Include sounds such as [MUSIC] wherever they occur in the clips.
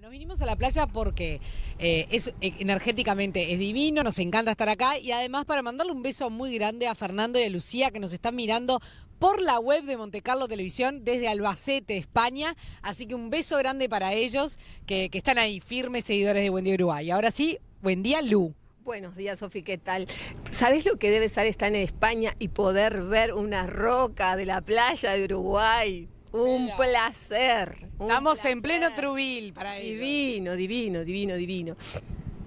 nos vinimos a la playa porque eh, es eh, energéticamente es divino, nos encanta estar acá y además para mandarle un beso muy grande a Fernando y a Lucía que nos están mirando por la web de Monte Carlo Televisión desde Albacete, España. Así que un beso grande para ellos que, están ahí firmes seguidores de Buen Día Uruguay. Ahora sí, buen día Lu. Buenos días, Sofi, ¿qué tal? ¿Sabes lo que debe ser estar en España y poder ver una roca de la playa de Uruguay? Un placer. Estamos en pleno Trubil para ello. Divino, divino, divino, divino.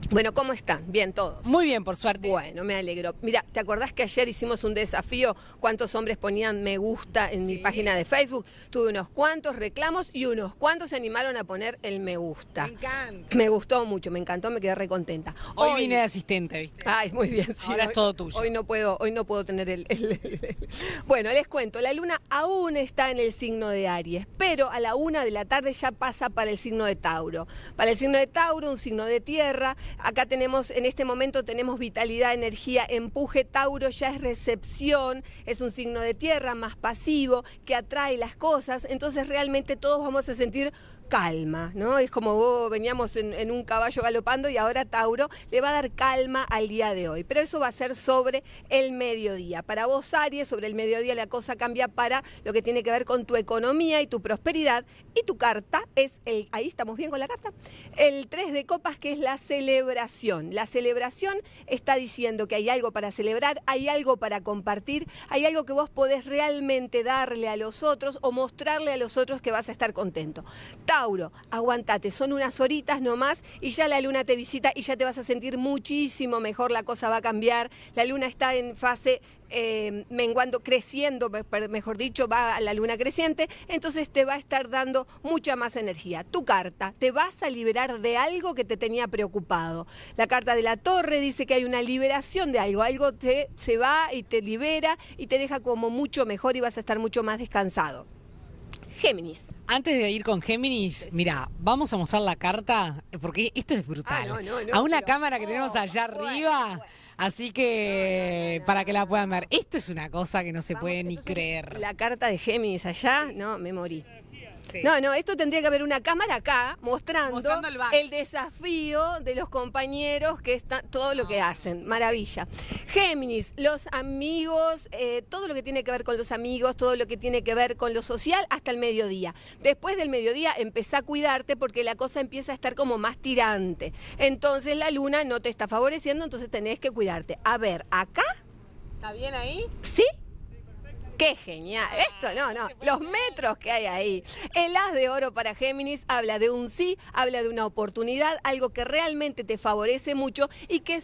Bueno, ¿cómo están? Bien todos. Muy bien, por suerte. Bueno, me alegro. Mira, ¿te acordás que ayer hicimos un desafío? ¿Cuántos hombres ponían me gusta en mi página de Facebook? Tuve unos cuantos reclamos y unos cuantos se animaron a poner el me gusta. Me encanta. Me gustó mucho, me encantó, me quedé recontenta. Hoy, vine de asistente, ¿viste? Ay, ah, muy bien, Ahora es todo tuyo. Hoy no puedo, hoy no puedo tener el, Bueno, les cuento, la luna aún está en el signo de Aries, pero a la una de la tarde ya pasa para el signo de Tauro. Para el signo de Tauro, un signo de tierra, Acá tenemos, en este momento tenemos vitalidad, energía, empuje. Tauro ya es recepción, es un signo de tierra más pasivo que atrae las cosas. Entonces realmente todos vamos a sentir calma, ¿no? Es como vos veníamos en, un caballo galopando y ahora Tauro le va a dar calma al día de hoy. Pero eso va a ser sobre el mediodía. Para vos, Aries, sobre el mediodía la cosa cambia para lo que tiene que ver con tu economía y tu prosperidad. Y tu carta es el, ahí estamos bien con la carta, el 3 de copas que es la celebración. La celebración está diciendo que hay algo para celebrar, hay algo para compartir, hay algo que vos podés realmente darle a los otros o mostrarle a los otros que vas a estar contento. Tauro, aguantate, son unas horitas nomás y ya la luna te visita y ya te vas a sentir muchísimo mejor, la cosa va a cambiar, la luna está en fase eh, menguando, creciendo, mejor dicho, va a la luna creciente, entonces te va a estar dando mucha más energía. Tu carta, te vas a liberar de algo que te tenía preocupado. La carta de la torre dice que hay una liberación de algo, algo se va y te libera y te deja como mucho mejor y vas a estar mucho más descansado. Géminis. Antes de ir con Géminis, mira, vamos a mostrar la carta, porque esto es brutal. Ah, a una cámara que tenemos allá arriba. Así que para que la puedan ver. Esto es una cosa que no se puede ni creer. La carta de Géminis allá, no, me morí. No, no, esto tendría que haber una cámara acá mostrando, el, desafío de los compañeros que están, todo lo que ah. hacen. Maravilla. Géminis, los amigos, eh, todo lo que tiene que ver con los amigos, todo lo que tiene que ver con lo social hasta el mediodía. Después del mediodía empezá a cuidarte porque la cosa empieza a estar como más tirante. Entonces la luna no te está favoreciendo, entonces tenés que cuidarte. A ver, acá. ¿Está bien ahí? Sí, Qué genial. Ah, Esto no, no. Los metros que hay ahí. El haz de oro para Géminis habla de un sí, habla de una oportunidad, algo que realmente te favorece mucho y que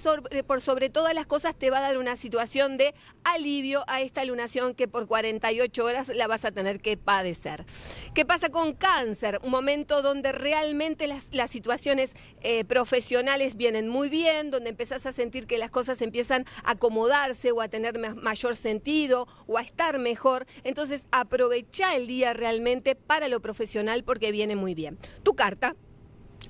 por sobre todas las cosas te va a dar una situación de alivio a esta lunación que por 48 horas la vas a tener que padecer. ¿Qué pasa con cáncer? Un momento donde realmente las, situaciones eh, profesionales vienen muy bien, donde empezás a sentir que las cosas empiezan a acomodarse o a tener mayor sentido o a estar mejor. Entonces aprovecha el día realmente para lo profesional porque viene muy bien. Tu carta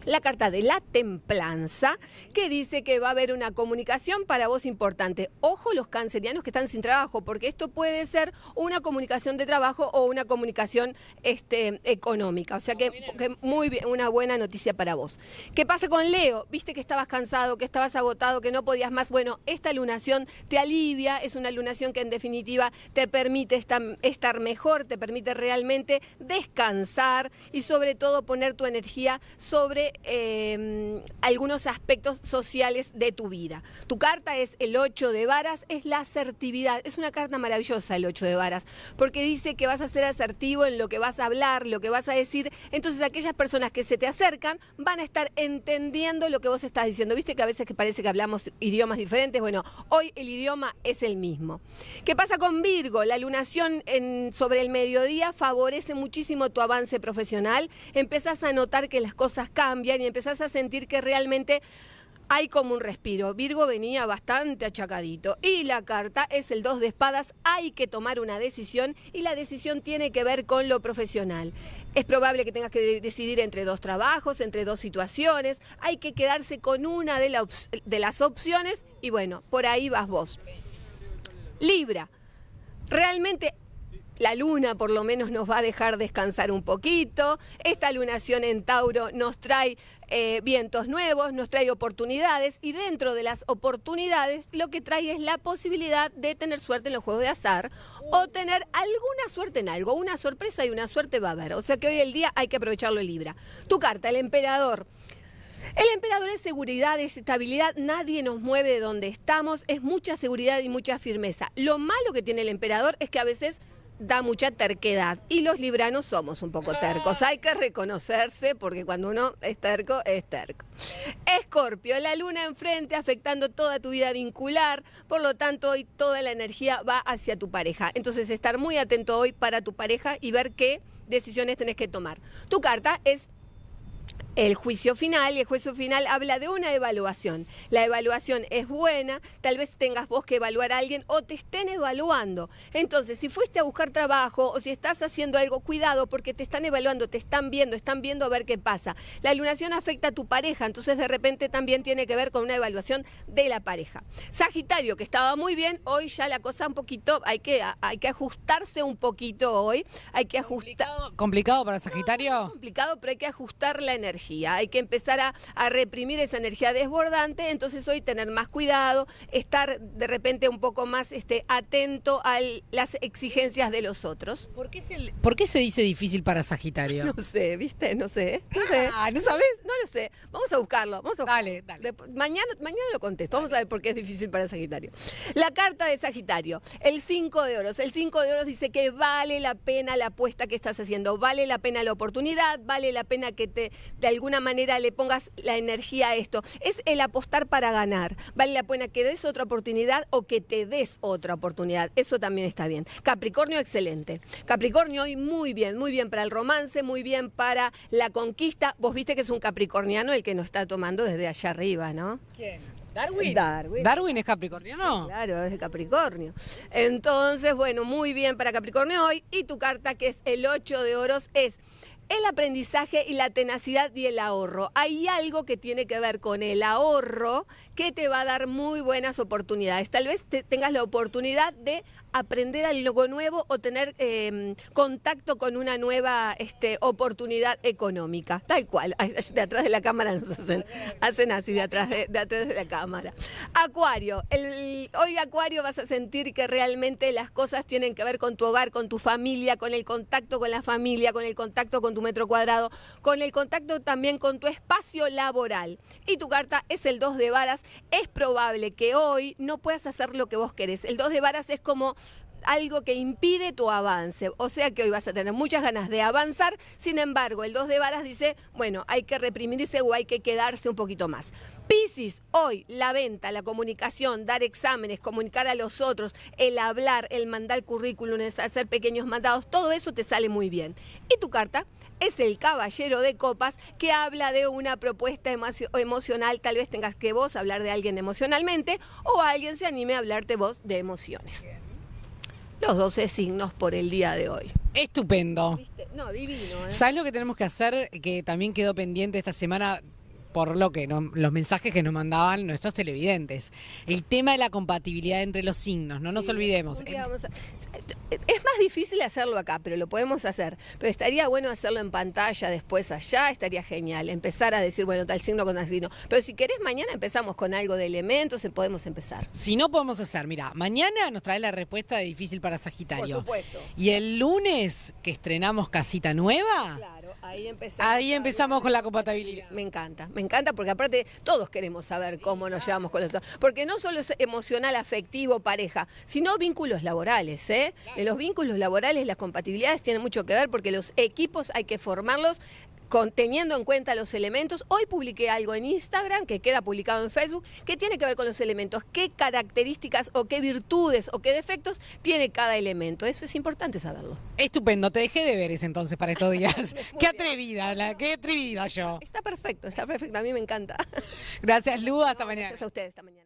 la carta de la templanza, que dice que va a haber una comunicación para vos importante. Ojo los cancerianos que están sin trabajo, porque esto puede ser una comunicación de trabajo o una comunicación este, económica. O sea que, que muy bien, una buena noticia para vos. ¿Qué pasa con Leo? Viste que estabas cansado, que estabas agotado, que no podías más. Bueno, esta lunación te alivia, es una lunación que en definitiva te permite estar mejor, te permite realmente descansar y sobre todo poner tu energía sobre Em, algunos aspectos sociales de tu vida. Tu carta es el 8 de varas, es la asertividad. Es una carta maravillosa el 8 de varas, porque dice que vas a ser asertivo en lo que vas a hablar, lo que vas a decir. Entonces aquellas personas que se te acercan van a estar entendiendo lo que vos estás diciendo. Viste que a veces que parece que hablamos idiomas diferentes. Bueno, hoy el idioma es el mismo. ¿Qué pasa con Virgo? La lunación sobre el mediodía favorece muchísimo tu avance profesional. Empezás a notar que las cosas cambian y empezás a sentir que realmente hay como un respiro. Virgo venía bastante achacadito. Y la carta es el dos de espadas. Hay que tomar una decisión y la decisión tiene que ver con lo profesional. Es probable que tengas que decidir entre dos trabajos, entre dos situaciones. Hay que quedarse con una de, de las opciones y bueno, por ahí vas vos. Libra. Realmente la luna por lo menos nos va a dejar descansar un poquito. Esta lunación en Tauro nos trae eh, vientos nuevos, nos trae oportunidades y dentro de las oportunidades lo que trae es la posibilidad de tener suerte en los juegos de azar o tener alguna suerte en algo, una sorpresa y una suerte va a haber. O sea que hoy el día hay que aprovecharlo en Libra. Tu carta, el emperador. El emperador es seguridad, es estabilidad, nadie nos mueve de donde estamos, es mucha seguridad y mucha firmeza. Lo malo que tiene el emperador es que a veces da mucha terquedad. Y los libranos somos un poco tercos. Ah. Hay que reconocerse porque cuando uno es terco, es terco. Escorpio, la luna enfrente afectando toda tu vida vincular. Por lo tanto, hoy toda la energía va hacia tu pareja. Entonces, estar muy atento hoy para tu pareja y ver qué decisiones tenés que tomar. Tu carta es el juicio final y el juicio final habla de una evaluación. La evaluación es buena, tal vez tengas vos que evaluar a alguien o te estén evaluando. Entonces, si fuiste a buscar trabajo o si estás haciendo algo, cuidado porque te están evaluando, te están viendo, están viendo a ver qué pasa. La iluminación afecta a tu pareja, entonces de repente también tiene que ver con una evaluación de la pareja. Sagitario, que estaba muy bien, hoy ya la cosa un poquito, hay que, hay que ajustarse un poquito hoy, hay que ajustar... ¿Complicado, para Sagitario? complicado, pero hay que ajustar la energía. Hay que empezar a, reprimir esa energía desbordante, entonces hoy tener más cuidado, estar de repente un poco más este, atento a las exigencias de los otros. ¿Por qué, se, qué se dice difícil para Sagitario? [LAUGHS] No sé, ¿viste? No sé. No Ah, ¿no sabes? No lo sé. Vamos a buscarlo. Vamos a... Dale, dale. mañana, mañana lo contesto. Vamos a ver por qué es difícil para Sagitario. La carta de Sagitario, el 5 de oros. El 5 de oros dice que vale la pena la apuesta que estás haciendo, vale la pena la oportunidad, vale la pena que te, te alguna manera le pongas la energía a esto. Es el apostar para ganar. Vale la pena que des otra oportunidad o que te des otra oportunidad. Eso también está bien. Capricornio, excelente. Capricornio hoy muy bien, muy bien para el romance, muy bien para la conquista. Vos viste que es un capricorniano el que nos está tomando desde allá arriba, ¿no? ¿Quién? Darwin. Darwin. Darwin. es Capricornio, claro, es de Capricornio. Entonces, bueno, muy bien para Capricornio hoy. Y tu carta, que es el 8 de oros, es el aprendizaje y la tenacidad y el ahorro. Hay algo que tiene que ver con el ahorro que te va a dar muy buenas oportunidades. Tal vez tengas la oportunidad de aprender algo nuevo o tener em, contacto con una nueva este, oportunidad económica. Tal cual, de atrás de la cámara nos hacen, así, de atrás de, atrás de la cámara. Acuario, el, hoy Acuario vas a sentir que realmente las cosas tienen que ver con tu hogar, con tu familia, con el contacto con la familia, con el contacto con tu metro cuadrado, con el contacto también con tu espacio laboral. Y tu carta es el 2 de varas. Es probable que hoy no puedas hacer lo que vos querés. El 2 de varas es como algo que impide tu avance. O sea que hoy vas a tener muchas ganas de avanzar, sin embargo, el 2 de varas dice, bueno, hay que reprimirse o hay que quedarse un poquito más. Piscis, hoy la venta, la comunicación, dar exámenes, comunicar a los otros, el hablar, el mandar currículum, hacer pequeños mandados, todo eso te sale muy bien. ¿Y tu carta? es el caballero de copas que habla de una propuesta emocional, tal vez tengas que vos hablar de alguien emocionalmente o alguien se anime a hablarte vos de emociones los 12 signos por el día de hoy. Estupendo. No, divino. ¿eh? ¿Sabes lo que tenemos que hacer? Que también quedó pendiente esta semana por lo que los mensajes que nos mandaban nuestros televidentes. El tema de la compatibilidad entre los signos, no nos olvidemos. Es más difícil hacerlo acá, pero lo podemos hacer. Pero estaría bueno hacerlo en pantalla, después allá, estaría genial. Empezar a decir, bueno, tal signo con tal signo. Pero si querés, mañana empezamos con algo de elementos, podemos empezar. Si no, podemos hacer. Mira, mañana nos trae la respuesta de difícil para Sagitario. Por supuesto. Y el lunes, que estrenamos casita nueva. Claro Ahí empezamos. con la compatibilidad. Me encanta, me encanta porque aparte todos queremos saber cómo nos llevamos con los Porque no solo es emocional, afectivo, pareja, sino vínculos laborales. ¿eh? En eh, los vínculos laborales las compatibilidades tienen mucho que ver porque los equipos hay que formarlos teniendo en cuenta los elementos. Hoy publiqué algo en Instagram que queda publicado en Facebook que tiene que ver con los elementos, qué características o qué virtudes o qué defectos tiene cada elemento. Eso es importante saberlo. Estupendo, te dejé de ver ese entonces para estos días. [LAUGHS] qué atrevida, la, qué atrevida yo. Está perfecto, está perfecto, a mí me encanta. Gracias Lu, hasta mañana. Gracias a ustedes, hasta mañana.